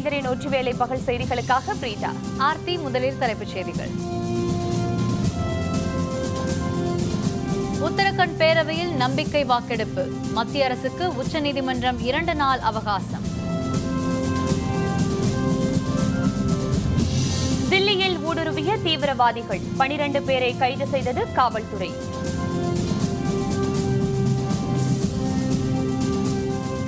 வேந்தரின் வேலை பகல் செய்திகளுக்காக பிரீதா ஆர்த்தி முதலில் தலைப்புச் செய்திகள் உத்தரகண்ட் பேரவையில் நம்பிக்கை வாக்கெடுப்பு மத்திய அரசுக்கு உச்சநீதிமன்றம் இரண்டு நாள் அவகாசம் தில்லியில் ஊடுருவிய தீவிரவாதிகள் பனிரண்டு பேரை கைது செய்தது காவல்துறை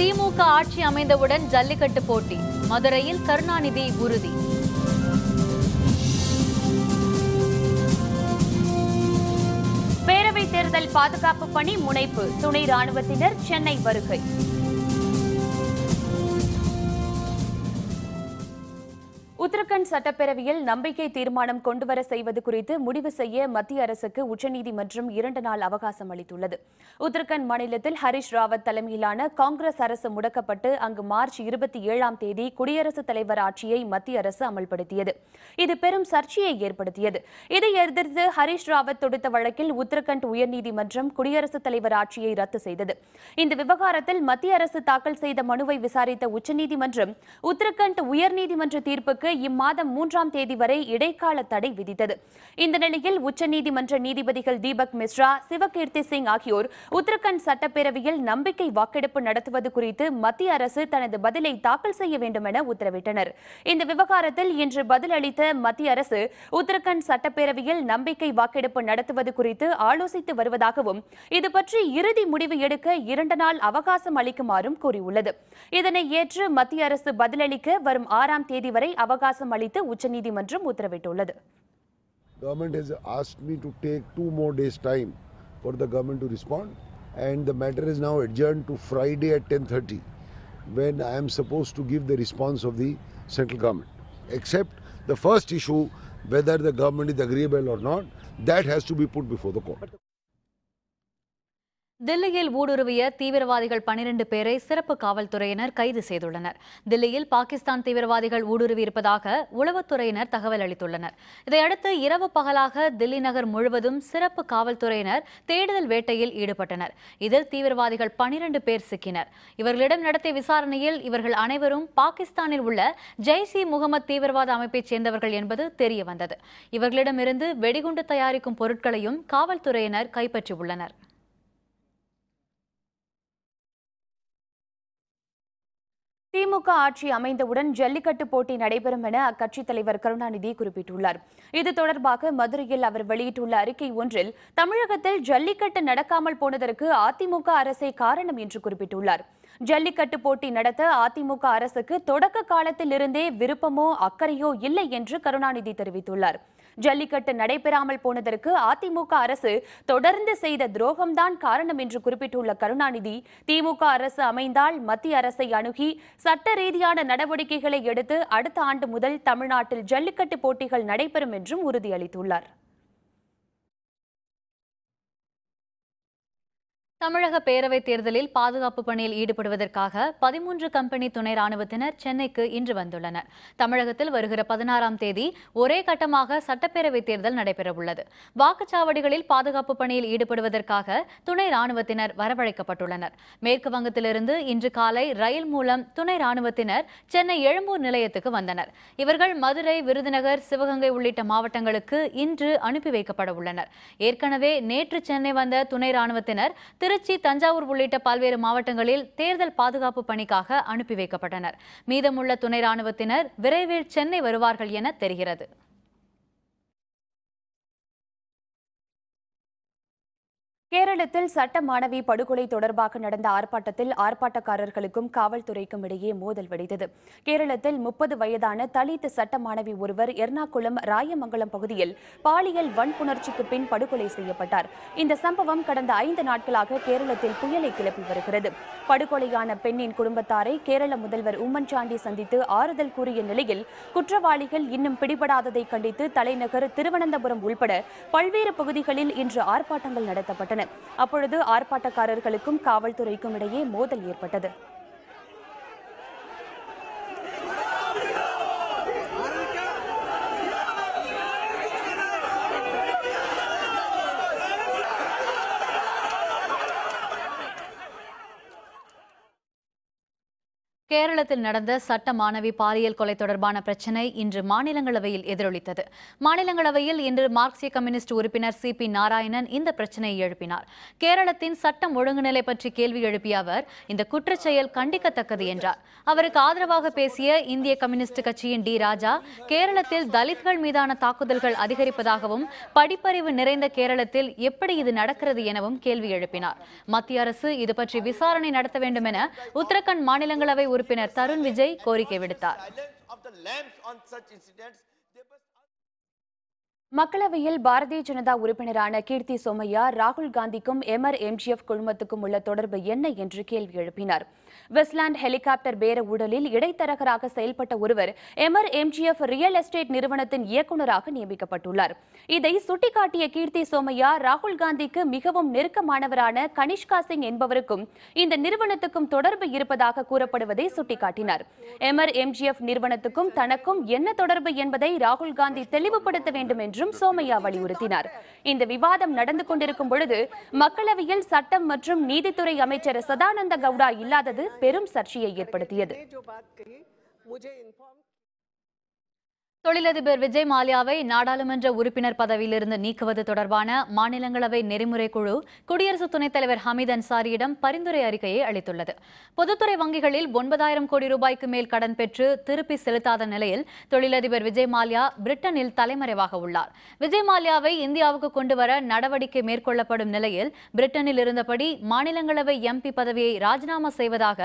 திமுக ஆட்சி அமைந்தவுடன் ஜல்லிக்கட்டு போட்டி மதுரையில் கருணாநிதி உறுதி பேரவை தேர்தல் பாதுகாப்பு பணி முனைப்பு துணை ராணுவத்தினர் சென்னை வருகை உத்தரகாண்ட் சட்டப்பேரவையில் நம்பிக்கை தீர்மானம் கொண்டுவர செய்வது குறித்து முடிவு செய்ய மத்திய அரசுக்கு உச்சநீதிமன்றம் இரண்டு நாள் அவகாசம் அளித்துள்ளது உத்தரகாண்ட் மாநிலத்தில் ஹரிஷ் ராவத் தலைமையிலான காங்கிரஸ் அரசு முடக்கப்பட்டு அங்கு மார்ச் இருபத்தி ஏழாம் தேதி குடியரசுத் தலைவர் ஆட்சியை மத்திய அரசு அமல்படுத்தியது இது பெரும் சர்ச்சையை ஏற்படுத்தியது இதை எதிர்த்து ஹரிஷ் ராவத் தொடுத்த வழக்கில் உத்தரகாண்ட் உயர்நீதிமன்றம் குடியரசுத் தலைவர் ஆட்சியை ரத்து செய்தது இந்த விவகாரத்தில் மத்திய அரசு தாக்கல் செய்த மனுவை விசாரித்த உச்சநீதிமன்றம் உத்தரகாண்ட் உயர்நீதிமன்ற தீர்ப்புக்கு இம்மாதம் மூன்றாம் தேதி வரை இடைக்கால தடை விதித்தது இந்த நிலையில் உச்சநீதிமன்ற நீதிபதிகள் தீபக் மிஸ்ரா சிவகீர்த்தி சிங் ஆகியோர் உத்தரகாண்ட் சட்டப்பேரவையில் நம்பிக்கை வாக்கெடுப்பு நடத்துவது குறித்து மத்திய அரசு தனது பதிலை தாக்கல் செய்ய வேண்டும் என உத்தரவிட்டனர் இந்த விவகாரத்தில் இன்று பதில் அளித்த மத்திய அரசு உத்தரகாண்ட் சட்டப்பேரவையில் நம்பிக்கை வாக்கெடுப்பு நடத்துவது குறித்து ஆலோசித்து வருவதாகவும் இதுபற்றி இறுதி முடிவு எடுக்க இரண்டு நாள் அவகாசம் அளிக்குமாறும் கூறியுள்ளது இதனை ஏற்று மத்திய அரசு பதிலளிக்க வரும் ஆறாம் தேதி வரை அவகாசம் அவகாசம் அளித்து உச்சநீதிமன்றம் உத்தரவிட்டுள்ளது Government has asked me to take two more days time for the government to respond and the matter is now adjourned to Friday at 10:30 when I am supposed to give the response of the central government except the first issue whether the government is agreeable or not that has to be put before the court தில்லியில் ஊடுருவிய தீவிரவாதிகள் பனிரெண்டு பேரை சிறப்பு காவல்துறையினர் கைது செய்துள்ளனர் தில்லியில் பாகிஸ்தான் தீவிரவாதிகள் ஊடுருவியிருப்பதாக உளவுத்துறையினர் தகவல் அளித்துள்ளனர் இதையடுத்து இரவு பகலாக தில்லி நகர் முழுவதும் சிறப்பு காவல்துறையினர் தேடுதல் வேட்டையில் ஈடுபட்டனர் இதில் தீவிரவாதிகள் பனிரெண்டு பேர் சிக்கினர் இவர்களிடம் நடத்திய விசாரணையில் இவர்கள் அனைவரும் பாகிஸ்தானில் உள்ள ஜெய்சி முகமது தீவிரவாத அமைப்பைச் சேர்ந்தவர்கள் என்பது தெரியவந்தது இவர்களிடமிருந்து வெடிகுண்டு தயாரிக்கும் பொருட்களையும் காவல்துறையினர் கைப்பற்றியுள்ளனர் திமுக ஆட்சி அமைந்தவுடன் ஜல்லிக்கட்டு போட்டி நடைபெறும் என அக்கட்சித் தலைவர் கருணாநிதி குறிப்பிட்டுள்ளார் இது தொடர்பாக மதுரையில் அவர் வெளியிட்டுள்ள அறிக்கை ஒன்றில் தமிழகத்தில் ஜல்லிக்கட்டு நடக்காமல் போனதற்கு அதிமுக அரசே காரணம் என்று குறிப்பிட்டுள்ளார் ஜல்லிக்கட்டு போட்டி நடத்த அதிமுக அரசுக்கு தொடக்க காலத்தில் இருந்தே விருப்பமோ அக்கறையோ இல்லை என்று கருணாநிதி தெரிவித்துள்ளார் ஜல்லிக்கட்டு நடைபெறாமல் போனதற்கு அதிமுக அரசு தொடர்ந்து செய்த துரோகம்தான் காரணம் என்று குறிப்பிட்டுள்ள கருணாநிதி திமுக அரசு அமைந்தால் மத்திய அரசை அணுகி சட்ட ரீதியான நடவடிக்கைகளை எடுத்து அடுத்த ஆண்டு முதல் தமிழ்நாட்டில் ஜல்லிக்கட்டு போட்டிகள் நடைபெறும் என்றும் உறுதியளித்துள்ளார் தமிழக பேரவைத் தேர்தலில் பாதுகாப்பு பணியில் ஈடுபடுவதற்காக பதிமூன்று கம்பெனி துணை ராணுவத்தினர் சென்னைக்கு இன்று வந்துள்ளனர் தமிழகத்தில் வருகிற பதினாறாம் தேதி ஒரே கட்டமாக சட்டப்பேரவைத் தேர்தல் நடைபெறவுள்ளது வாக்குச்சாவடிகளில் பாதுகாப்பு பணியில் ஈடுபடுவதற்காக துணை ராணுவத்தினர் வரவழைக்கப்பட்டுள்ளனர் மேற்கு வங்கத்திலிருந்து இன்று காலை ரயில் மூலம் துணை ராணுவத்தினர் சென்னை எழும்பூர் நிலையத்துக்கு வந்தனர் இவர்கள் மதுரை விருதுநகர் சிவகங்கை உள்ளிட்ட மாவட்டங்களுக்கு இன்று அனுப்பி வைக்கப்பட உள்ளனர் ஏற்கனவே நேற்று சென்னை வந்த துணை ராணுவத்தினர் திருச்சி தஞ்சாவூர் உள்ளிட்ட பல்வேறு மாவட்டங்களில் தேர்தல் பாதுகாப்பு பணிக்காக அனுப்பி வைக்கப்பட்டனர் மீதமுள்ள துணை ராணுவத்தினர் விரைவில் சென்னை வருவார்கள் என தெரிகிறது கேரளத்தில் சட்ட மாணவி படுகொலை தொடர்பாக நடந்த ஆர்ப்பாட்டத்தில் ஆர்ப்பாட்டக்காரர்களுக்கும் காவல்துறைக்கும் இடையே மோதல் வெடித்தது கேரளத்தில் முப்பது வயதான தலித் சட்ட மாணவி ஒருவர் எர்ணாகுளம் ராயமங்கலம் பகுதியில் பாலியல் வன்புணர்ச்சிக்கு பின் படுகொலை செய்யப்பட்டார் இந்த சம்பவம் கடந்த ஐந்து நாட்களாக கேரளத்தில் புயலை கிளப்பி வருகிறது படுகொலையான பெண்ணின் குடும்பத்தாரை கேரள முதல்வர் உம்மன்சாண்டி சந்தித்து ஆறுதல் கூறிய நிலையில் குற்றவாளிகள் இன்னும் பிடிபடாததை கண்டித்து தலைநகர் திருவனந்தபுரம் உள்பட பல்வேறு பகுதிகளில் இன்று ஆர்ப்பாட்டங்கள் நடத்தப்பட்டன அப்பொழுது ஆர்ப்பாட்டக்காரர்களுக்கும் காவல்துறைக்கும் இடையே மோதல் ஏற்பட்டது கேரளத்தில் நடந்த சட்ட மாணவி பாலியல் கொலை தொடர்பான பிரச்சினை இன்று மாநிலங்களவையில் எதிரொலித்தது மாநிலங்களவையில் இன்று மார்க்சிய கம்யூனிஸ்ட் உறுப்பினர் சி பி நாராயணன் இந்த பிரச்சினையை எழுப்பினார் கேரளத்தின் சட்டம் ஒழுங்குநிலை பற்றி கேள்வி எழுப்பிய அவர் இந்த குற்றச்செயல் கண்டிக்கத்தக்கது என்றார் அவருக்கு ஆதரவாக பேசிய இந்திய கம்யூனிஸ்ட் கட்சியின் டி ராஜா கேரளத்தில் தலித்கள் மீதான தாக்குதல்கள் அதிகரிப்பதாகவும் படிப்பறிவு நிறைந்த கேரளத்தில் எப்படி இது நடக்கிறது எனவும் கேள்வி எழுப்பினார் மத்திய அரசு இது பற்றி விசாரணை நடத்த வேண்டும் என உத்தரகாண்ட் மாநிலங்களவை உறுப்பினர் தருண் விஜய் கோரிக்கை விடுத்தார் மக்களவையில் பாரதிய ஜனதா உறுப்பினரான கீர்த்தி சோமையா ராகுல் காந்திக்கும் எம்ஆர் எம்ஜிஎஃப் குழுமத்துக்கும் உள்ள தொடர்பு என்ன என்று கேள்வி எழுப்பினார் வெஸ்ட்லாண்ட் ஹெலிகாப்டர் பேர ஊழலில் இடைத்தரகராக செயல்பட்ட ஒருவர் எமர் எம்ஜிஎஃப் ரியல் எஸ்டேட் நிறுவனத்தின் இயக்குநராக நியமிக்கப்பட்டுள்ளார் இதை சுட்டிக்காட்டிய கீர்த்தி சோமையா ராகுல் காந்திக்கு மிகவும் நெருக்கமானவரான கனிஷ்கா சிங் என்பவருக்கும் இந்த நிறுவனத்துக்கும் தொடர்பு இருப்பதாக கூறப்படுவதை சுட்டிக்காட்டினார் எமர் எம்ஜிஎஃப் நிறுவனத்துக்கும் தனக்கும் என்ன தொடர்பு என்பதை ராகுல் காந்தி தெளிவுபடுத்த வேண்டும் என்றும் சோமையா வலியுறுத்தினார் இந்த விவாதம் நடந்து கொண்டிருக்கும் பொழுது மக்களவையில் சட்டம் மற்றும் நீதித்துறை அமைச்சர் சதானந்த கவுடா இல்லாதது பெரும் சர்ச்சையை ஏற்படுத்தியது தொழிலதிபர் விஜய் மாலியாவை நாடாளுமன்ற உறுப்பினர் பதவியிலிருந்து நீக்குவது தொடர்பான மாநிலங்களவை நெறிமுறை குழு குடியரசு துணைத் தலைவர் ஹமீத் அன்சாரியிடம் பரிந்துரை அறிக்கையை அளித்துள்ளது பொதுத்துறை வங்கிகளில் ஒன்பதாயிரம் கோடி ரூபாய்க்கு மேல் கடன் பெற்று திருப்பி செலுத்தாத நிலையில் தொழிலதிபர் விஜய் மாலியா பிரிட்டனில் தலைமறைவாக உள்ளார் விஜய் மாலியாவை இந்தியாவுக்கு கொண்டுவர நடவடிக்கை மேற்கொள்ளப்படும் நிலையில் பிரிட்டனில் இருந்தபடி மாநிலங்களவை எம்பி பதவியை ராஜினாமா செய்வதாக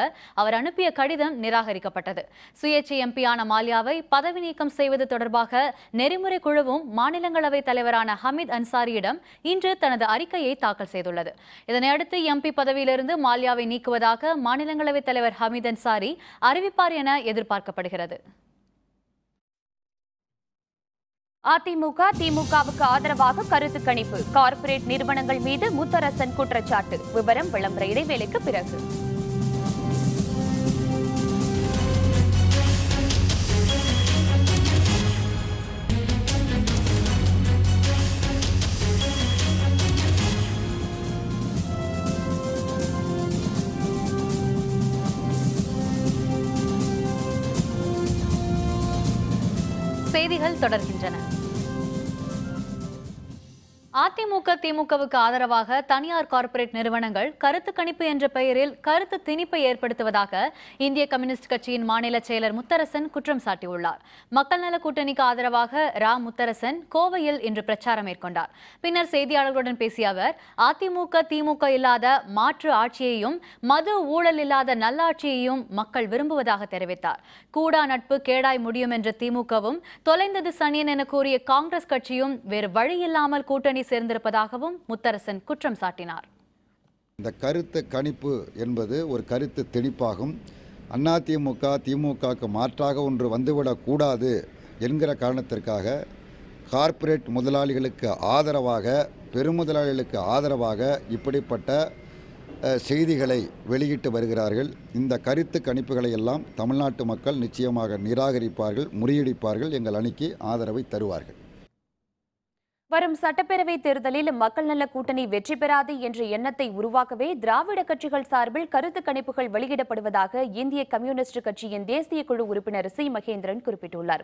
அவர் அனுப்பிய கடிதம் நிராகரிக்கப்பட்டது சுயேட்சை எம்பியான மாலியாவை பதவி நீக்கம் செய்வது வழங்குவது தொடர்பாக நெறிமுறை குழுவும் மாநிலங்களவை தலைவரான ஹமீத் அன்சாரியிடம் இன்று தனது அறிக்கையை தாக்கல் செய்துள்ளது இதனையடுத்து எம்பி பதவியிலிருந்து மால்யாவை நீக்குவதாக மாநிலங்களவை தலைவர் ஹமீத் அன்சாரி அறிவிப்பார் என எதிர்பார்க்கப்படுகிறது அதிமுக திமுகவுக்கு ஆதரவாக கருத்து கணிப்பு கார்ப்பரேட் நிறுவனங்கள் மீது முத்தரசன் குற்றச்சாட்டு விவரம் விளம்பர இடைவேளைக்கு பிறகு செய்திகள் தொடர்கின்றன அதிமுக திமுகவுக்கு ஆதரவாக தனியார் கார்ப்பரேட் நிறுவனங்கள் கருத்து கணிப்பு என்ற பெயரில் கருத்து திணிப்பை ஏற்படுத்துவதாக இந்திய கம்யூனிஸ்ட் கட்சியின் மாநில செயலர் முத்தரசன் குற்றம் சாட்டியுள்ளார் மக்கள் நல கூட்டணிக்கு ஆதரவாக ரா முத்தரசன் கோவையில் இன்று பிரச்சாரம் மேற்கொண்டார் பின்னர் செய்தியாளர்களுடன் பேசிய அவர் அதிமுக திமுக இல்லாத மாற்று ஆட்சியையும் மது ஊழல் இல்லாத நல்லாட்சியையும் மக்கள் விரும்புவதாக தெரிவித்தார் கூடா நட்பு கேடாய் முடியும் என்ற திமுகவும் தொலைந்தது சனியன் என கூறிய காங்கிரஸ் கட்சியும் வேறு வழியில்லாமல் கூட்டணி சேர்ந்திருப்பதாகவும் முத்தரசன் குற்றம் சாட்டினார் இந்த கருத்து கணிப்பு என்பது ஒரு கருத்து திணிப்பாகும் அதிமுக திமுகவுக்கு மாற்றாக ஒன்று வந்துவிடக்கூடாது என்கிற காரணத்திற்காக கார்ப்பரேட் முதலாளிகளுக்கு ஆதரவாக பெருமுதலாளிகளுக்கு ஆதரவாக இப்படிப்பட்ட செய்திகளை வெளியிட்டு வருகிறார்கள் இந்த கருத்து கணிப்புகளை எல்லாம் தமிழ்நாட்டு மக்கள் நிச்சயமாக நிராகரிப்பார்கள் முறியடிப்பார்கள் எங்கள் அணிக்கு ஆதரவை தருவார்கள் வரும் சட்டப்பேரவை தேர்தலில் மக்கள் நல கூட்டணி வெற்றி பெறாது என்ற எண்ணத்தை உருவாக்கவே திராவிட கட்சிகள் சார்பில் கருத்து கணிப்புகள் வெளியிடப்படுவதாக இந்திய கம்யூனிஸ்ட் கட்சியின் தேசிய குழு உறுப்பினர் சி மகேந்திரன் குறிப்பிட்டுள்ளார்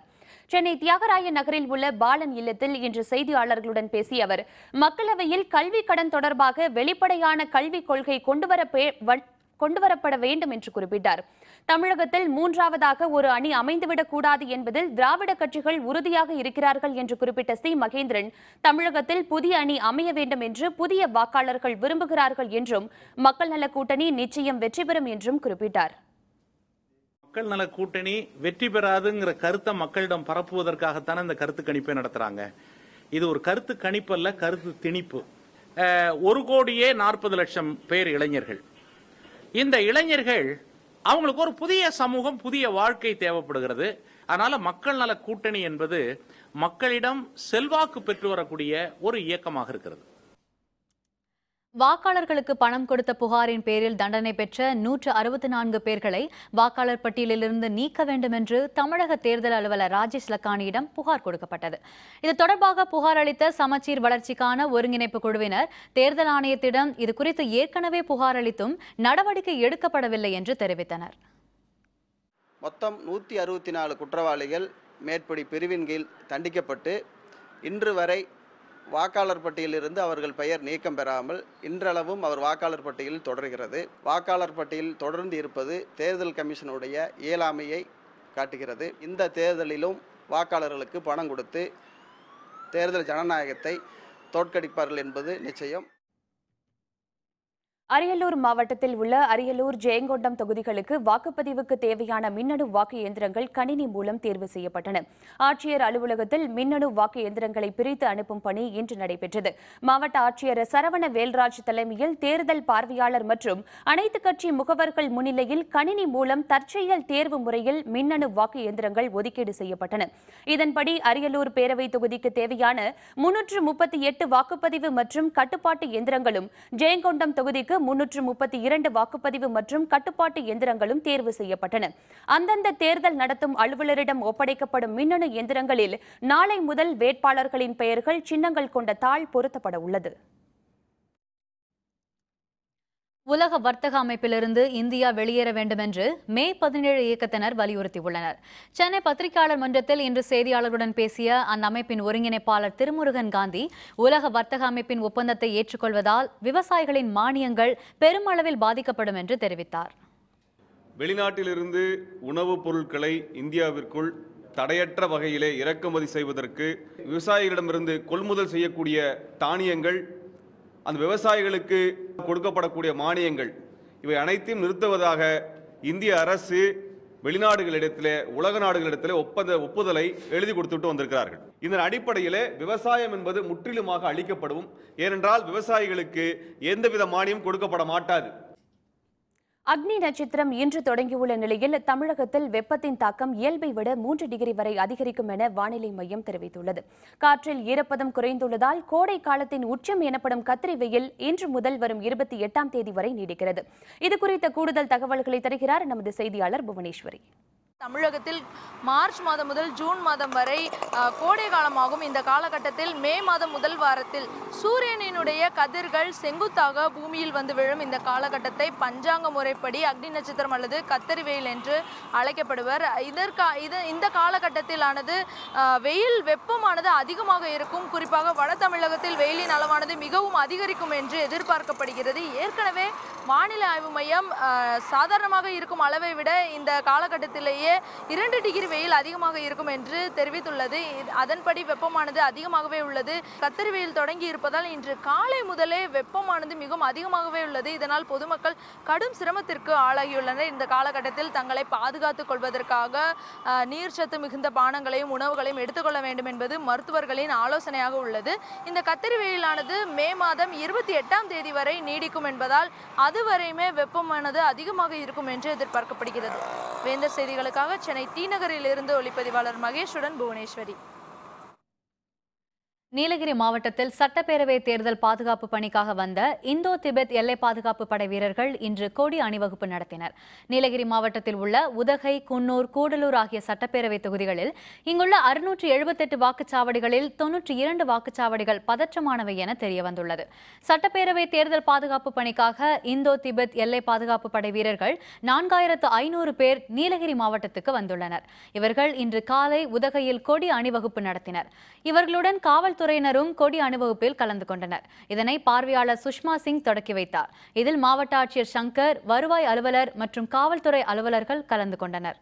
சென்னை தியாகராய நகரில் உள்ள பாலன் இல்லத்தில் இன்று செய்தியாளர்களுடன் பேசிய அவர் மக்களவையில் கல்வி கடன் தொடர்பாக வெளிப்படையான கல்விக் கொள்கை கொண்டுவர கொண்டுவரப்பட வேண்டும் என்று குறிப்பிட்டார் தமிழகத்தில் மூன்றாவதாக ஒரு அணி அமைந்துவிடக் கூடாது என்பதில் திராவிட கட்சிகள் உறுதியாக இருக்கிறார்கள் என்று குறிப்பிட்ட சி மகேந்திரன் தமிழகத்தில் புதிய அணி அமைய வேண்டும் என்று புதிய வாக்காளர்கள் விரும்புகிறார்கள் என்றும் மக்கள் நல கூட்டணி நிச்சயம் வெற்றி பெறும் என்றும் குறிப்பிட்டார் மக்கள் நல கூட்டணி வெற்றி பெறாதுங்கிற கருத்தை மக்களிடம் பரப்புவதற்காகத்தானே இந்த கருத்து கணிப்பை நடத்துறாங்க இது ஒரு கருத்து கணிப்பல்ல கருத்து திணிப்பு ஒரு கோடியே நாற்பது லட்சம் பேர் இளைஞர்கள் இந்த இளைஞர்கள் அவங்களுக்கு ஒரு புதிய சமூகம் புதிய வாழ்க்கை தேவைப்படுகிறது அதனால மக்கள் நல கூட்டணி என்பது மக்களிடம் செல்வாக்கு பெற்று வரக்கூடிய ஒரு இயக்கமாக இருக்கிறது வாக்காளர்களுக்கு பணம் கொடுத்த புகாரின் பேரில் தண்டனை பெற்ற நூற்று அறுபத்தி நான்கு பேர்களை வாக்காளர் பட்டியலிலிருந்து நீக்க வேண்டும் என்று தமிழக தேர்தல் அலுவலர் ராஜேஷ் லக்கானியிடம் புகார் கொடுக்கப்பட்டது இது தொடர்பாக புகார் அளித்த சமச்சீர் வளர்ச்சிக்கான ஒருங்கிணைப்பு குழுவினர் தேர்தல் ஆணையத்திடம் இது குறித்து ஏற்கனவே புகார் அளித்தும் நடவடிக்கை எடுக்கப்படவில்லை என்று தெரிவித்தனர் மொத்தம் நூற்றி அறுபத்தி நாலு குற்றவாளிகள் மேற்படி பிரிவின் கீழ் தண்டிக்கப்பட்டு இன்று வரை வாக்காளர் பட்டியலிலிருந்து அவர்கள் பெயர் நீக்கம் பெறாமல் இன்றளவும் அவர் வாக்காளர் பட்டியலில் தொடர்கிறது வாக்காளர் பட்டியலில் தொடர்ந்து இருப்பது தேர்தல் கமிஷனுடைய இயலாமையை காட்டுகிறது இந்த தேர்தலிலும் வாக்காளர்களுக்கு பணம் கொடுத்து தேர்தல் ஜனநாயகத்தை தோற்கடிப்பார்கள் என்பது நிச்சயம் அரியலூர் மாவட்டத்தில் உள்ள அரியலூர் ஜெயங்கொண்டம் தொகுதிகளுக்கு வாக்குப்பதிவுக்கு தேவையான மின்னணு வாக்கு இயந்திரங்கள் கணினி மூலம் தேர்வு செய்யப்பட்டன ஆட்சியர் அலுவலகத்தில் மின்னணு வாக்கு இயந்திரங்களை பிரித்து அனுப்பும் பணி இன்று நடைபெற்றது மாவட்ட ஆட்சியர் சரவண வேல்ராஜ் தலைமையில் தேர்தல் பார்வையாளர் மற்றும் அனைத்து கட்சி முகவர்கள் முன்னிலையில் கணினி மூலம் தற்செயல் தேர்வு முறையில் மின்னணு வாக்கு இயந்திரங்கள் ஒதுக்கீடு செய்யப்பட்டன இதன்படி அரியலூர் பேரவை தொகுதிக்கு தேவையான முன்னூற்று முப்பத்தி எட்டு வாக்குப்பதிவு மற்றும் கட்டுப்பாட்டு இயந்திரங்களும் ஜெயங்கொண்டம் தொகுதிக்கு முன்னூற்று முப்பத்தி இரண்டு வாக்குப்பதிவு மற்றும் கட்டுப்பாட்டு எந்திரங்களும் தேர்வு செய்யப்பட்டன அந்தந்த தேர்தல் நடத்தும் அலுவலரிடம் ஒப்படைக்கப்படும் மின்னணு எந்திரங்களில் நாளை முதல் வேட்பாளர்களின் பெயர்கள் சின்னங்கள் கொண்ட தாள் பொருத்தப்பட உள்ளது உலக வர்த்தக அமைப்பிலிருந்து இந்தியா வெளியேற வேண்டும் என்று மே பதினேழு இயக்கத்தினர் வலியுறுத்தியுள்ளனர் சென்னை பத்திரிகையாளர் மன்றத்தில் இன்று செய்தியாளர்களுடன் பேசிய அந்த அமைப்பின் ஒருங்கிணைப்பாளர் திருமுருகன் காந்தி உலக வர்த்தக அமைப்பின் ஒப்பந்தத்தை ஏற்றுக்கொள்வதால் விவசாயிகளின் மானியங்கள் பெருமளவில் பாதிக்கப்படும் என்று தெரிவித்தார் வெளிநாட்டிலிருந்து உணவுப் பொருட்களை இந்தியாவிற்குள் தடையற்ற வகையிலே இறக்குமதி செய்வதற்கு விவசாயிகளிடமிருந்து கொள்முதல் செய்யக்கூடிய தானியங்கள் அந்த விவசாயிகளுக்கு கொடுக்கப்படக்கூடிய மானியங்கள் இவை அனைத்தையும் நிறுத்துவதாக இந்திய அரசு வெளிநாடுகளிடத்தில் உலக நாடுகளிடத்தில் ஒப்பந்த ஒப்புதலை எழுதி கொடுத்துட்டு வந்திருக்கிறார்கள் இதன் அடிப்படையில் விவசாயம் என்பது முற்றிலுமாக அளிக்கப்படும் ஏனென்றால் விவசாயிகளுக்கு எந்தவித மானியம் கொடுக்கப்பட மாட்டாது அக்னி நட்சத்திரம் இன்று தொடங்கியுள்ள நிலையில் தமிழகத்தில் வெப்பத்தின் தாக்கம் இயல்பை விட மூன்று டிகிரி வரை அதிகரிக்கும் என வானிலை மையம் தெரிவித்துள்ளது காற்றில் ஈரப்பதம் குறைந்துள்ளதால் கோடை காலத்தின் உச்சம் எனப்படும் கத்திரி வெயில் இன்று முதல் வரும் இருபத்தி எட்டாம் தேதி வரை நீடிக்கிறது இது குறித்த கூடுதல் தகவல்களை தருகிறார் நமது செய்தியாளர் புவனேஸ்வரி தமிழகத்தில் மார்ச் மாதம் முதல் ஜூன் மாதம் வரை கோடை காலமாகும் இந்த காலகட்டத்தில் மே மாதம் முதல் வாரத்தில் சூரியனினுடைய கதிர்கள் செங்குத்தாக பூமியில் வந்து விழும் இந்த காலகட்டத்தை பஞ்சாங்க முறைப்படி அக்னி நட்சத்திரம் அல்லது கத்தரி வெயில் என்று அழைக்கப்படுவர் இதற்கா இது இந்த காலகட்டத்திலானது வெயில் வெப்பமானது அதிகமாக இருக்கும் குறிப்பாக வட தமிழகத்தில் வெயிலின் அளவானது மிகவும் அதிகரிக்கும் என்று எதிர்பார்க்கப்படுகிறது ஏற்கனவே வானிலை ஆய்வு மையம் சாதாரணமாக இருக்கும் அளவை விட இந்த காலகட்டத்திலேயே இரண்டு டிகிரி வெயில் அதிகமாக இருக்கும் என்று தெரிவித்துள்ளது அதன்படி வெப்பமானது அதிகமாகவே உள்ளது கத்திரி வெயில் தொடங்கி இருப்பதால் இன்று காலை முதலே வெப்பமானது மிகவும் அதிகமாகவே உள்ளது இதனால் பொதுமக்கள் கடும் சிரமத்திற்கு ஆளாகியுள்ளனர் இந்த காலகட்டத்தில் தங்களை பாதுகாத்துக் கொள்வதற்காக நீர்ச்சத்து மிகுந்த பானங்களையும் உணவுகளையும் எடுத்துக்கொள்ள வேண்டும் என்பது மருத்துவர்களின் ஆலோசனையாக உள்ளது இந்த கத்திரி வெயிலானது மே மாதம் இருபத்தி எட்டாம் தேதி வரை நீடிக்கும் என்பதால் அதுவரையுமே வெப்பமானது அதிகமாக இருக்கும் என்று எதிர்பார்க்கப்படுகிறது வேந்தர் செய்திகளுக்கு செய்திகளுக்காக சென்னை இருந்து ஒளிப்பதிவாளர் மகேஷுடன் புவனேஸ்வரி நீலகிரி மாவட்டத்தில் சட்டப்பேரவை தேர்தல் பாதுகாப்பு பணிக்காக வந்த இந்தோ திபெத் எல்லை பாதுகாப்பு படை வீரர்கள் இன்று கொடி அணிவகுப்பு நடத்தினர் நீலகிரி மாவட்டத்தில் உள்ள உதகை குன்னூர் கூடலூர் ஆகிய சட்டப்பேரவை தொகுதிகளில் இங்குள்ள அறுநூற்றி எழுபத்தெட்டு வாக்குச்சாவடிகளில் தொன்னூற்றி இரண்டு வாக்குச்சாவடிகள் பதற்றமானவை என தெரியவந்துள்ளது சட்டப்பேரவை தேர்தல் பாதுகாப்பு பணிக்காக இந்தோ திபெத் எல்லை பாதுகாப்பு படை வீரர்கள் நான்காயிரத்து ஐநூறு பேர் நீலகிரி மாவட்டத்துக்கு வந்துள்ளனர் இவர்கள் இன்று காலை உதகையில் கொடி அணிவகுப்பு நடத்தினர் இவர்களுடன் காவல் துறையினரும் கொடி அணிவகுப்பில் கலந்து கொண்டனர் இதனை பார்வையாளர் சுஷ்மா சிங் தொடக்கி வைத்தார் இதில் மாவட்ட ஆட்சியர் சங்கர் வருவாய் அலுவலர் மற்றும் காவல்துறை அலுவலர்கள் கலந்து கொண்டனர்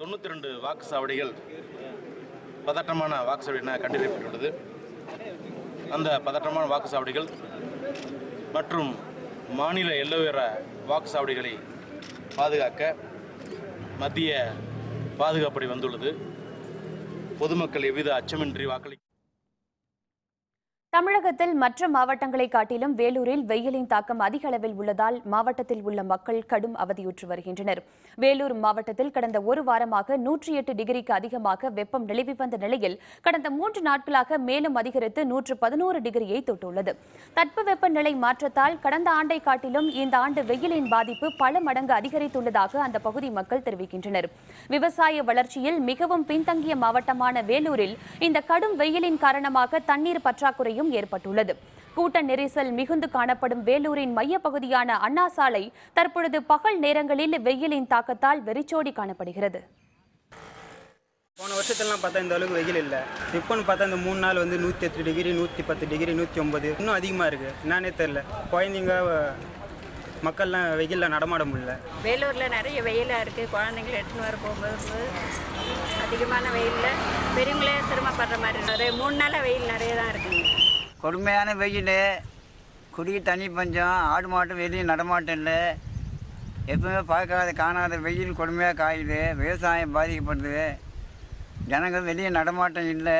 தொண்ணூற்றி ரெண்டு வாக்குச்சாவடிகள் பதட்டமான என கண்டறியப்பட்டுள்ளது அந்த பதட்டமான வாக்குச்சாவடிகள் மற்றும் மாநில வாக்கு வாக்குச்சாவடிகளை பாதுகாக்க மத்திய பாதுகாப்படை வந்துள்ளது பொதுமக்கள் எவ்வித அச்சமின்றி வாக்களி தமிழகத்தில் மற்ற மாவட்டங்களை காட்டிலும் வேலூரில் வெயிலின் தாக்கம் அதிக அளவில் உள்ளதால் மாவட்டத்தில் உள்ள மக்கள் கடும் அவதியுற்று வருகின்றனர் வேலூர் மாவட்டத்தில் கடந்த ஒரு வாரமாக நூற்றி எட்டு டிகிரிக்கு அதிகமாக வெப்பம் நிலவி வந்த நிலையில் கடந்த மூன்று நாட்களாக மேலும் அதிகரித்து நூற்று பதினோரு டிகிரியை தொட்டுள்ளது தட்பவெப்ப நிலை மாற்றத்தால் கடந்த ஆண்டை காட்டிலும் இந்த ஆண்டு வெயிலின் பாதிப்பு பல மடங்கு அதிகரித்துள்ளதாக அந்த பகுதி மக்கள் தெரிவிக்கின்றனர் விவசாய வளர்ச்சியில் மிகவும் பின்தங்கிய மாவட்டமான வேலூரில் இந்த கடும் வெயிலின் காரணமாக தண்ணீர் பற்றாக்குறையும் ஏற்பட்டுள்ளது கூட்ட நெரிசல் மிகுந்து காணப்படும் வேலூரின் மையப்பகுதியான அண்ணா சாலை தற்பொழுது பகல் நேரங்களில் வெயிலின் தாக்கத்தால் வெறிச்சோடி காணப்படுகிறது போன வருஷத்துலலாம் பார்த்தா இந்த அளவுக்கு வெயில் இல்லை இப்போன்னு பார்த்தா இந்த மூணு நாள் வந்து நூற்றி எட்டு டிகிரி நூற்றி பத்து டிகிரி நூற்றி ஒன்பது இன்னும் அதிகமாக இருக்குது என்னன்னே தெரில குழந்தைங்க மக்கள்லாம் வெயிலில் நடமாட முடியல வேலூரில் நிறைய வெயிலாக இருக்குது குழந்தைங்கள எட்டுன்னு வர போகும்போது அதிகமான வெயிலில் பெரியவங்களே சிரமப்படுற மாதிரி நிறைய மூணு நாளாக வெயில் நிறைய தான் இருக்குது கொடுமையான வெயில் குடிக்கு தண்ணி பஞ்சம் ஆடு மாட்டும் வெளியே நடமாட்டம் இல்லை எப்பவுமே பார்க்காத காணாத வெயில் கொடுமையாக காயுது விவசாயம் பாதிக்கப்படுது ஜனங்கள் வெளியே நடமாட்டம் இல்லை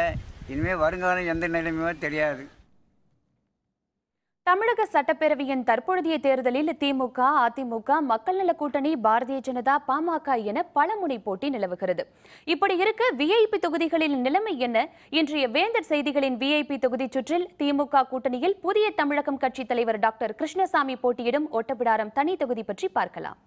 இனிமேல் வருங்காலம் எந்த நிலைமையோ தெரியாது தமிழக சட்டப்பேரவையின் தற்பொழுதைய தேர்தலில் திமுக அதிமுக மக்கள் நல கூட்டணி பாரதிய ஜனதா பாமக என பலமுனை போட்டி நிலவுகிறது இப்படி இருக்க விஐபி தொகுதிகளில் நிலைமை என்ன இன்றைய வேந்தர் செய்திகளின் விஐபி தொகுதி சுற்றில் திமுக கூட்டணியில் புதிய தமிழகம் கட்சி தலைவர் டாக்டர் கிருஷ்ணசாமி போட்டியிடும் ஒட்டப்பிடாரம் தனி தொகுதி பற்றி பார்க்கலாம்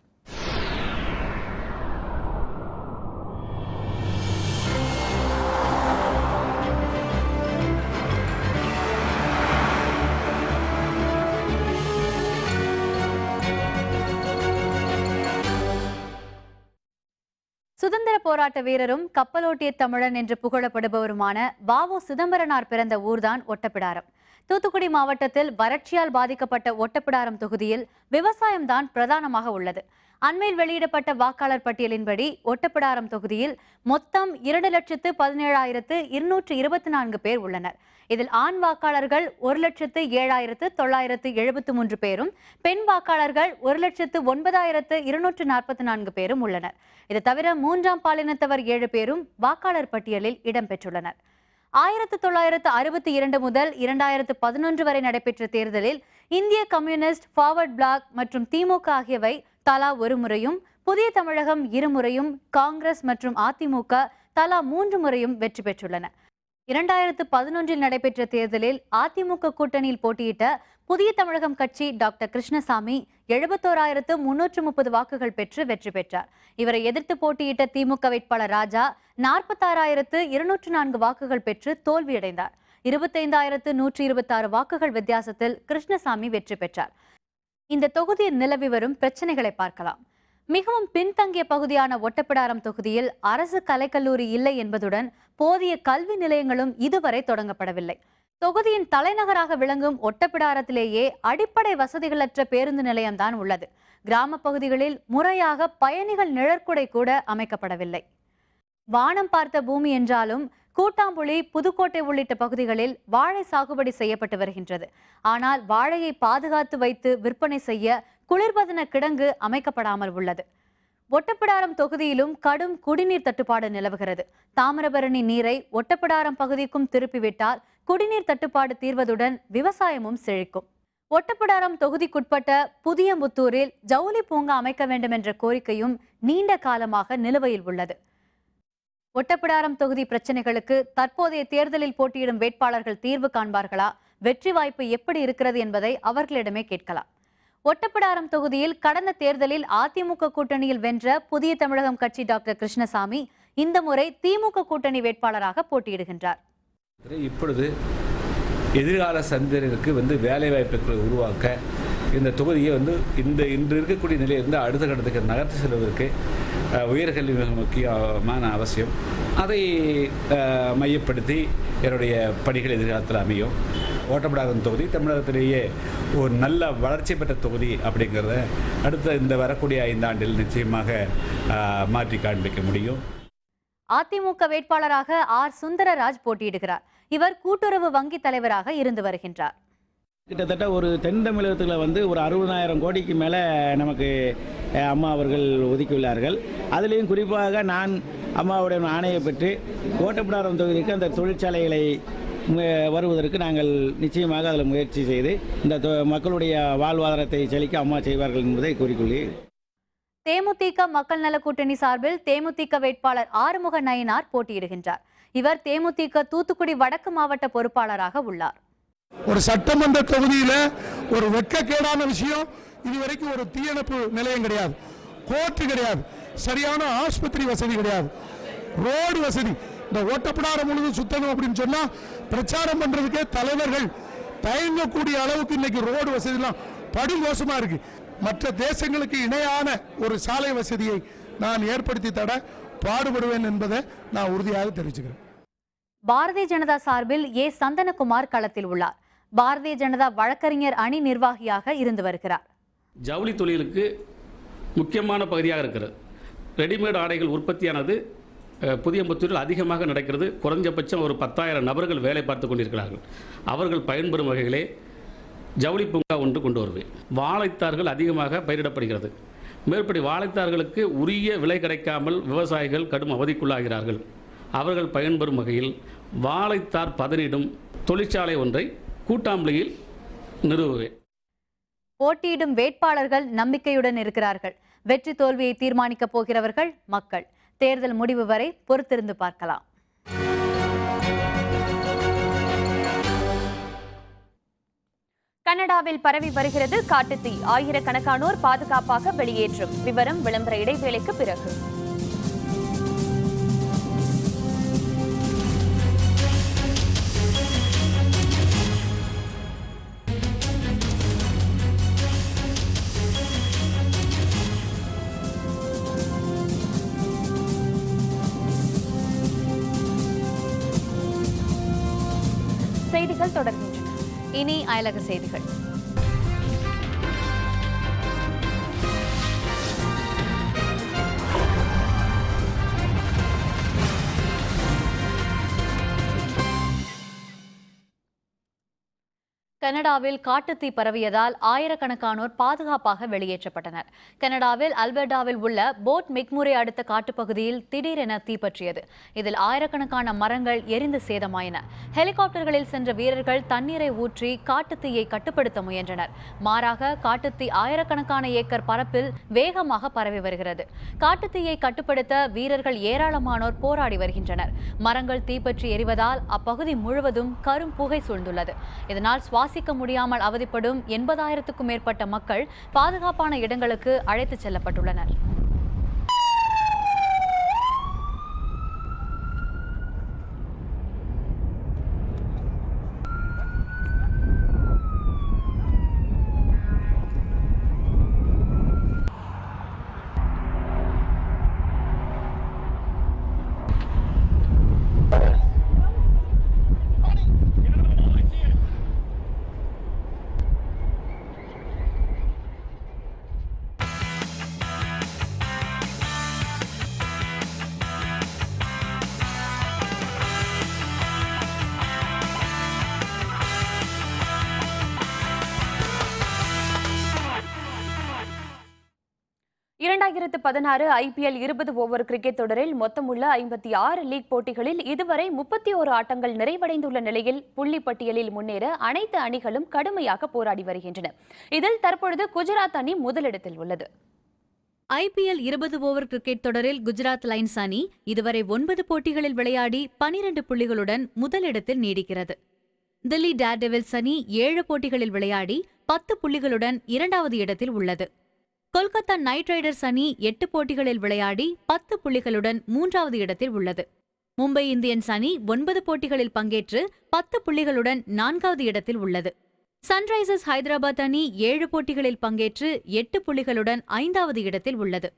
போராட்ட வீரரும் கப்பலோட்டிய தமிழன் என்று புகழப்படுபவருமான வாவு சிதம்பரனார் பிறந்த ஊர்தான் ஒட்டப்பிடாரம் தூத்துக்குடி மாவட்டத்தில் வறட்சியால் பாதிக்கப்பட்ட ஒட்டப்பிடாரம் தொகுதியில் விவசாயம்தான் பிரதானமாக உள்ளது அண்மையில் வெளியிடப்பட்ட வாக்காளர் பட்டியலின்படி ஒட்டப்பிடாரம் தொகுதியில் மொத்தம் இரண்டு லட்சத்து பதினேழாயிரத்து இருநூற்று இருபத்தி நான்கு பேர் உள்ளனர் இதில் ஆண் வாக்காளர்கள் ஒரு லட்சத்து ஏழாயிரத்து தொள்ளாயிரத்து எழுபத்து மூன்று பேரும் பெண் வாக்காளர்கள் ஒரு லட்சத்து ஒன்பதாயிரத்து இருநூற்று நாற்பத்தி நான்கு பேரும் உள்ளனர் இது தவிர மூன்றாம் பாலினத்தவர் ஏழு பேரும் வாக்காளர் பட்டியலில் இடம்பெற்றுள்ளனர் ஆயிரத்து தொள்ளாயிரத்து அறுபத்தி இரண்டு முதல் இரண்டாயிரத்து பதினொன்று வரை நடைபெற்ற தேர்தலில் இந்திய கம்யூனிஸ்ட் ஃபார்வர்ட் பிளாக் மற்றும் திமுக ஆகியவை தலா ஒரு முறையும் புதிய தமிழகம் இருமுறையும் காங்கிரஸ் மற்றும் அதிமுக தலா மூன்று முறையும் வெற்றி பெற்றுள்ளன இரண்டாயிரத்து பதினொன்றில் நடைபெற்ற தேர்தலில் அதிமுக கூட்டணியில் போட்டியிட்ட புதிய தமிழகம் கட்சி டாக்டர் கிருஷ்ணசாமி எழுபத்தோராயிரத்து முன்னூற்று முப்பது வாக்குகள் பெற்று வெற்றி பெற்றார் இவரை எதிர்த்து போட்டியிட்ட திமுக வேட்பாளர் ராஜா நாற்பத்தாறாயிரத்து இருநூற்று நான்கு வாக்குகள் பெற்று தோல்வியடைந்தார் இருபத்தைந்தாயிரத்து நூற்றி இருபத்தாறு வாக்குகள் வித்தியாசத்தில் கிருஷ்ணசாமி வெற்றி பெற்றார் இந்த தொகுதியில் நிலவி வரும் பிரச்சனைகளை பார்க்கலாம் மிகவும் பின்தங்கிய பகுதியான ஒட்டப்பிடாரம் தொகுதியில் அரசு கலைக்கல்லூரி இல்லை என்பதுடன் போதிய கல்வி நிலையங்களும் இதுவரை தொடங்கப்படவில்லை தொகுதியின் தலைநகராக விளங்கும் ஒட்டப்பிடாரத்திலேயே அடிப்படை வசதிகளற்ற பேருந்து நிலையம்தான் உள்ளது கிராம பகுதிகளில் முறையாக பயணிகள் நிழற்குடை கூட அமைக்கப்படவில்லை வானம் பார்த்த பூமி என்றாலும் கூட்டாம்புளி புதுக்கோட்டை உள்ளிட்ட பகுதிகளில் வாழை சாகுபடி செய்யப்பட்டு வருகின்றது ஆனால் வாழையை பாதுகாத்து வைத்து விற்பனை செய்ய குளிர்பதன கிடங்கு அமைக்கப்படாமல் உள்ளது ஒட்டப்பிடாரம் தொகுதியிலும் கடும் குடிநீர் தட்டுப்பாடு நிலவுகிறது தாமிரபரணி நீரை ஒட்டப்பிடாரம் பகுதிக்கும் திருப்பிவிட்டால் குடிநீர் தட்டுப்பாடு தீர்வதுடன் விவசாயமும் செழிக்கும் ஒட்டப்பிடாரம் தொகுதிக்குட்பட்ட புதிய முத்தூரில் ஜவுளி பூங்கா அமைக்க வேண்டும் என்ற கோரிக்கையும் நீண்ட காலமாக நிலுவையில் உள்ளது ஒட்டப்பிடாரம் தொகுதி பிரச்சனைகளுக்கு தற்போதைய தேர்தலில் போட்டியிடும் வேட்பாளர்கள் தீர்வு காண்பார்களா வெற்றி வாய்ப்பு எப்படி இருக்கிறது என்பதை அவர்களிடமே கேட்கலாம் ஒட்டப்பிடாரம் தொகுதியில் கடந்த தேர்தலில் அதிமுக கூட்டணியில் வென்ற புதிய தமிழகம் கட்சி டாக்டர் கிருஷ்ணசாமி இந்த முறை திமுக கூட்டணி வேட்பாளராக போட்டியிடுகின்றார் இப்பொழுது எதிர்கால சந்தேகங்களுக்கு வந்து வேலைவாய்ப்புகளை உருவாக்க இந்த தொகுதியை வந்து இந்த இன்று இருக்கக்கூடிய நிலையிலிருந்து அடுத்த கட்டத்துக்கு நகர்த்து செல்வதற்கு உயர்கல்வி மிக முக்கியமான அவசியம் அதை மையப்படுத்தி என்னுடைய பணிகள் எதிர்காலத்தில் அமையும் ஓட்டப்படாத தொகுதி தமிழகத்திலேயே ஒரு நல்ல வளர்ச்சி பெற்ற தொகுதி அப்படிங்கிறத அடுத்த இந்த வரக்கூடிய ஐந்தாண்டில் நிச்சயமாக மாற்றி காண்பிக்க முடியும் அதிமுக வேட்பாளராக ஆர் சுந்தரராஜ் போட்டியிடுகிறார் இவர் கூட்டுறவு வங்கி தலைவராக இருந்து வருகின்றார் கிட்டத்தட்ட ஒரு தென் தமிழகத்தில் வந்து ஒரு அறுபதாயிரம் கோடிக்கு மேலே நமக்கு அம்மா அவர்கள் ஒதுக்கியுள்ளார்கள் அதுலேயும் குறிப்பாக நான் அம்மாவுடைய ஆணையை பெற்று கோட்டப்பிடாரம் தொகுதிக்கு அந்த தொழிற்சாலைகளை வருவதற்கு நாங்கள் நிச்சயமாக அதில் முயற்சி செய்து இந்த மக்களுடைய வாழ்வாதாரத்தை செழிக்க அம்மா செய்வார்கள் என்பதை கூறிக்கொள்கிறேன் தேமுதிக மக்கள் நல கூட்டணி சார்பில் தேமுதிக வேட்பாளர் ஆறுமுக நயினார் போட்டியிடுகின்றார் இவர் தேமுதிக தூத்துக்குடி வடக்கு மாவட்ட பொறுப்பாளராக உள்ளார் ஒரு சட்டமன்ற தொகுதியில் ஒரு வெக்கக்கேடான விஷயம் இதுவரைக்கும் ஒரு தீயணைப்பு நிலையம் கிடையாது கோர்ட்டு கிடையாது சரியான ஆஸ்பத்திரி வசதி கிடையாது ரோடு வசதி இந்த ஓட்டப்படாரம் முழுவதும் சுத்தணும் அப்படின்னு சொன்னால் பிரச்சாரம் பண்ணுறதுக்கே தலைவர்கள் தயங்கக்கூடிய அளவுக்கு இன்னைக்கு ரோடு வசதிலாம் படுமோசமா இருக்கு மற்ற தேசங்களுக்கு இணையான ஒரு சாலை வசதியை நான் ஏற்படுத்தி தட பாடுபடுவேன் என்பதை நான் உறுதியாக தெரிவிச்சுக்கிறேன் பாரதிய ஜனதா சார்பில் ஏ சந்தனகுமார் களத்தில் உள்ளார் பாரதிய ஜனதா வழக்கறிஞர் அணி நிர்வாகியாக இருந்து வருகிறார் ஜவுளி தொழிலுக்கு முக்கியமான பகுதியாக இருக்கிறது ரெடிமேட் ஆடைகள் உற்பத்தியானது புதிய முத்தூரில் அதிகமாக நடக்கிறது குறைஞ்சபட்சம் ஒரு பத்தாயிரம் நபர்கள் வேலை பார்த்து கொண்டிருக்கிறார்கள் அவர்கள் பயன்பெறும் வகைகளே ஜவுளி பூங்கா ஒன்று கொண்டு வருவேன் வாழைத்தார்கள் அதிகமாக பயிரிடப்படுகிறது மேற்படி வாழைத்தார்களுக்கு உரிய விலை கிடைக்காமல் விவசாயிகள் கடும் அவதிக்குள்ளாகிறார்கள் அவர்கள் பயன்பெறும் வகையில் வாழைத்தார் பதனிடும் தொழிற்சாலை ஒன்றை கூட்டாம்பளியில் நிறுவுவேன் போட்டியிடும் வேட்பாளர்கள் நம்பிக்கையுடன் இருக்கிறார்கள் வெற்றி தோல்வியை தீர்மானிக்கப் போகிறவர்கள் மக்கள் தேர்தல் முடிவு வரை பொறுத்திருந்து பார்க்கலாம் கனடாவில் பரவி வருகிறது காட்டுத்தீ ஆயிரக்கணக்கானோர் பாதுகாப்பாக வெளியேற்றும் விவரம் விளம்பர இடைவேளைக்கு பிறகு செய்திகள் தொடர்கின்றன இனி அயலக செய்திகள் கனடாவில் காட்டுத்தீ பரவியதால் ஆயிரக்கணக்கானோர் பாதுகாப்பாக வெளியேற்றப்பட்டனர் கனடாவில் அல்பர்டாவில் உள்ள போட் மிக்முறை அடுத்த காட்டுப்பகுதியில் திடீரென தீப்பற்றியது இதில் ஆயிரக்கணக்கான மரங்கள் எரிந்து சேதமாயின ஹெலிகாப்டர்களில் சென்ற வீரர்கள் தண்ணீரை ஊற்றி காட்டுத்தீயை கட்டுப்படுத்த முயன்றனர் மாறாக காட்டுத்தீ ஆயிரக்கணக்கான ஏக்கர் பரப்பில் வேகமாக பரவி வருகிறது காட்டுத்தீயை கட்டுப்படுத்த வீரர்கள் ஏராளமானோர் போராடி வருகின்றனர் மரங்கள் தீப்பற்றி எரிவதால் அப்பகுதி முழுவதும் கரும் புகை சூழ்ந்துள்ளது இதனால் சுவாச சுவாசிக்க முடியாமல் அவதிப்படும் எண்பதாயிரத்துக்கும் மேற்பட்ட மக்கள் பாதுகாப்பான இடங்களுக்கு அழைத்துச் செல்லப்பட்டுள்ளனர் இரண்டாயிரத்து பதினாறு ஐபிஎல் இருபது ஓவர் கிரிக்கெட் தொடரில் மொத்தமுள்ள ஐம்பத்தி ஆறு லீக் போட்டிகளில் இதுவரை முப்பத்தி ஓரு ஆட்டங்கள் நிறைவடைந்துள்ள நிலையில் புள்ளி பட்டியலில் முன்னேற அனைத்து அணிகளும் கடுமையாக போராடி வருகின்றன இதில் தற்பொழுது குஜராத் அணி முதலிடத்தில் உள்ளது ஐபிஎல் இருபது ஓவர் கிரிக்கெட் தொடரில் குஜராத் லைன்ஸ் அணி இதுவரை ஒன்பது போட்டிகளில் விளையாடி பனிரண்டு புள்ளிகளுடன் முதலிடத்தில் நீடிக்கிறது தில்லி டேர்டெவில்ஸ் அணி ஏழு போட்டிகளில் விளையாடி பத்து புள்ளிகளுடன் இரண்டாவது இடத்தில் உள்ளது கொல்கத்தா நைட் ரைடர்ஸ் அணி எட்டு போட்டிகளில் விளையாடி பத்து புள்ளிகளுடன் மூன்றாவது இடத்தில் உள்ளது மும்பை இந்தியன்ஸ் அணி ஒன்பது போட்டிகளில் பங்கேற்று பத்து புள்ளிகளுடன் நான்காவது இடத்தில் உள்ளது சன்ரைசர்ஸ் ஹைதராபாத் அணி ஏழு போட்டிகளில் பங்கேற்று எட்டு புள்ளிகளுடன் ஐந்தாவது இடத்தில் உள்ளது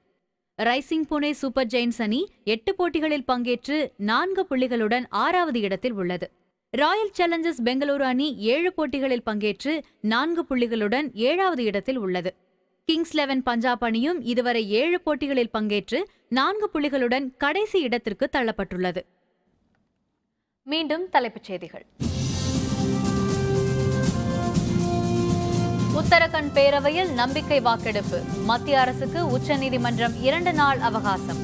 ரைசிங் புனே சூப்பர் ஜெயின்ஸ் அணி எட்டு போட்டிகளில் பங்கேற்று நான்கு புள்ளிகளுடன் ஆறாவது இடத்தில் உள்ளது ராயல் சேலஞ்சர்ஸ் பெங்களூரு அணி ஏழு போட்டிகளில் பங்கேற்று நான்கு புள்ளிகளுடன் ஏழாவது இடத்தில் உள்ளது கிங்ஸ் லெவன் பஞ்சாப் அணியும் இதுவரை ஏழு போட்டிகளில் பங்கேற்று நான்கு புள்ளிகளுடன் கடைசி இடத்திற்கு தள்ளப்பட்டுள்ளது மீண்டும் தலைப்புச் செய்திகள் உத்தரகண்ட் பேரவையில் நம்பிக்கை வாக்கெடுப்பு மத்திய அரசுக்கு உச்சநீதிமன்றம் இரண்டு நாள் அவகாசம்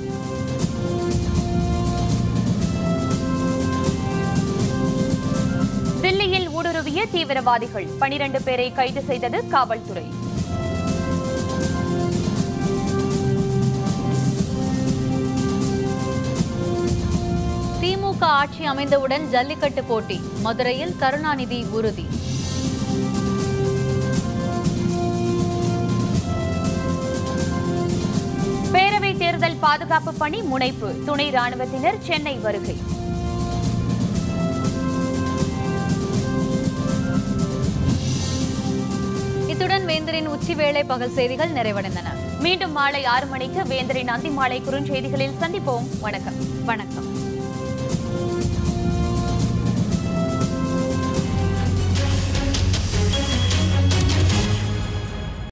தில்லியில் ஊடுருவிய தீவிரவாதிகள் பனிரண்டு பேரை கைது செய்தது காவல்துறை திமுக ஆட்சி அமைந்தவுடன் ஜல்லிக்கட்டு போட்டி மதுரையில் கருணாநிதி உறுதி பேரவைத் தேர்தல் பாதுகாப்பு பணி முனைப்பு துணை ராணுவத்தினர் சென்னை வருகை இத்துடன் வேந்தரின் உச்சிவேளை பகல் செய்திகள் நிறைவடைந்தன மீண்டும் மாலை ஆறு மணிக்கு வேந்தரின் அந்திமாலை குறுஞ்செய்திகளில் சந்திப்போம் வணக்கம் வணக்கம்